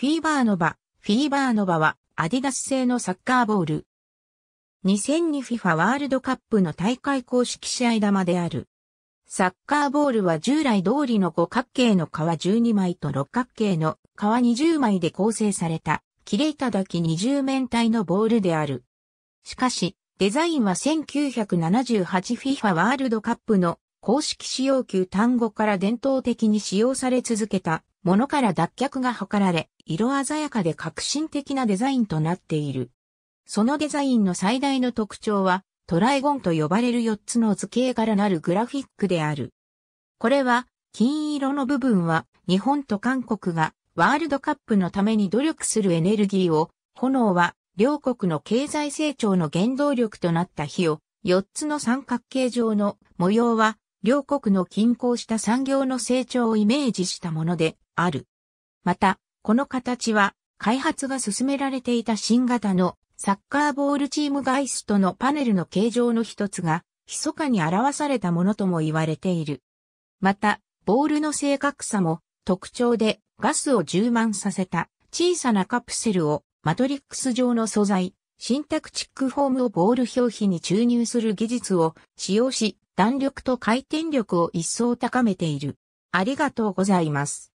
フィーバーノバ。フィーバーノバはアディダス製のサッカーボール。2002FIFA ワールドカップの大会公式試合玉である。サッカーボールは従来通りの五角形の革12枚と六角形の革20枚で構成された、切れただき20面体のボールである。しかし、デザインは 1978FIFA ワールドカップの公式使用級単語から伝統的に使用され続けたものから脱却が図られ、色鮮やかで革新的なデザインとなっている。そのデザインの最大の特徴は、トライゴンと呼ばれる4つの図形からなるグラフィックである。これは、金色の部分は、日本と韓国がワールドカップのために努力するエネルギーを、炎は両国の経済成長の原動力となった火を、4つの三角形状の模様は、両国の均衡した産業の成長をイメージしたものである。また、この形は、開発が進められていた新型のサッカーボールチームガイストのパネルの形状の一つが、密かに表されたものとも言われている。また、ボールの正確さも特徴でガスを充満させた小さなカプセルをマトリックス状の素材、シンタクチックフォームをボール表皮に注入する技術を使用し、弾力と回転力を一層高めている。ありがとうございます。